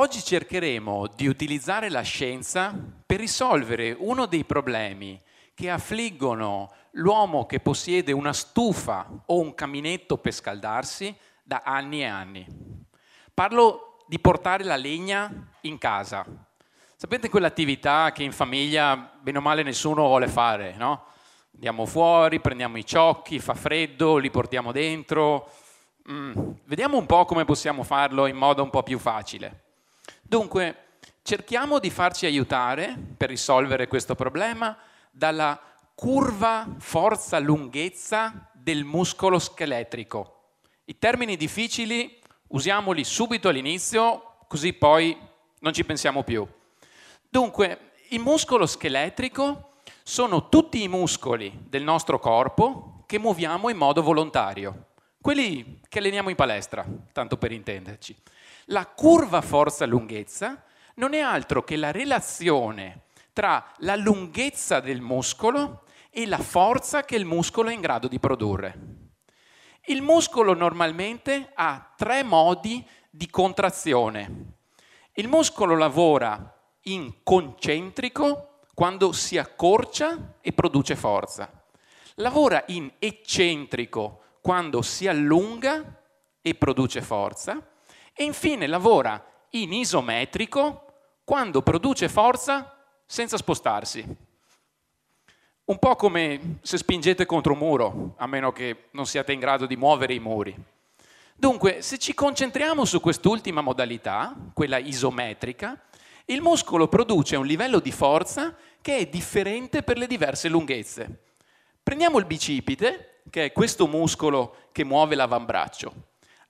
Oggi cercheremo di utilizzare la scienza per risolvere uno dei problemi che affliggono l'uomo che possiede una stufa o un caminetto per scaldarsi da anni e anni. Parlo di portare la legna in casa. Sapete quell'attività che in famiglia bene o male nessuno vuole fare, no? Andiamo fuori, prendiamo i ciocchi, fa freddo, li portiamo dentro. Mm. Vediamo un po' come possiamo farlo in modo un po' più facile. Dunque, cerchiamo di farci aiutare per risolvere questo problema dalla curva forza lunghezza del muscolo scheletrico. I termini difficili usiamoli subito all'inizio, così poi non ci pensiamo più. Dunque, il muscolo scheletrico sono tutti i muscoli del nostro corpo che muoviamo in modo volontario, quelli che alleniamo in palestra, tanto per intenderci. La curva forza-lunghezza non è altro che la relazione tra la lunghezza del muscolo e la forza che il muscolo è in grado di produrre. Il muscolo normalmente ha tre modi di contrazione. Il muscolo lavora in concentrico quando si accorcia e produce forza. Lavora in eccentrico quando si allunga e produce forza e infine lavora in isometrico quando produce forza senza spostarsi. Un po' come se spingete contro un muro, a meno che non siate in grado di muovere i muri. Dunque, se ci concentriamo su quest'ultima modalità, quella isometrica, il muscolo produce un livello di forza che è differente per le diverse lunghezze. Prendiamo il bicipite, che è questo muscolo che muove l'avambraccio.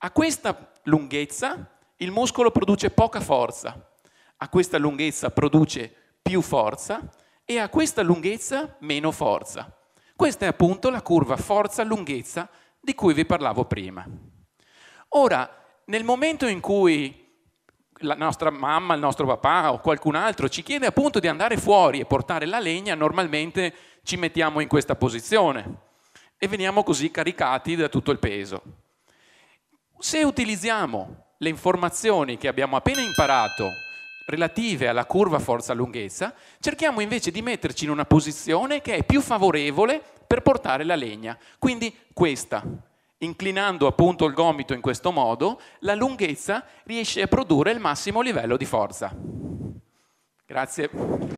A questa lunghezza il muscolo produce poca forza, a questa lunghezza produce più forza e a questa lunghezza meno forza. Questa è appunto la curva forza-lunghezza di cui vi parlavo prima. Ora, nel momento in cui la nostra mamma, il nostro papà o qualcun altro ci chiede appunto di andare fuori e portare la legna, normalmente ci mettiamo in questa posizione e veniamo così caricati da tutto il peso. Se utilizziamo le informazioni che abbiamo appena imparato relative alla curva forza-lunghezza, cerchiamo invece di metterci in una posizione che è più favorevole per portare la legna. Quindi questa, inclinando appunto il gomito in questo modo, la lunghezza riesce a produrre il massimo livello di forza. Grazie.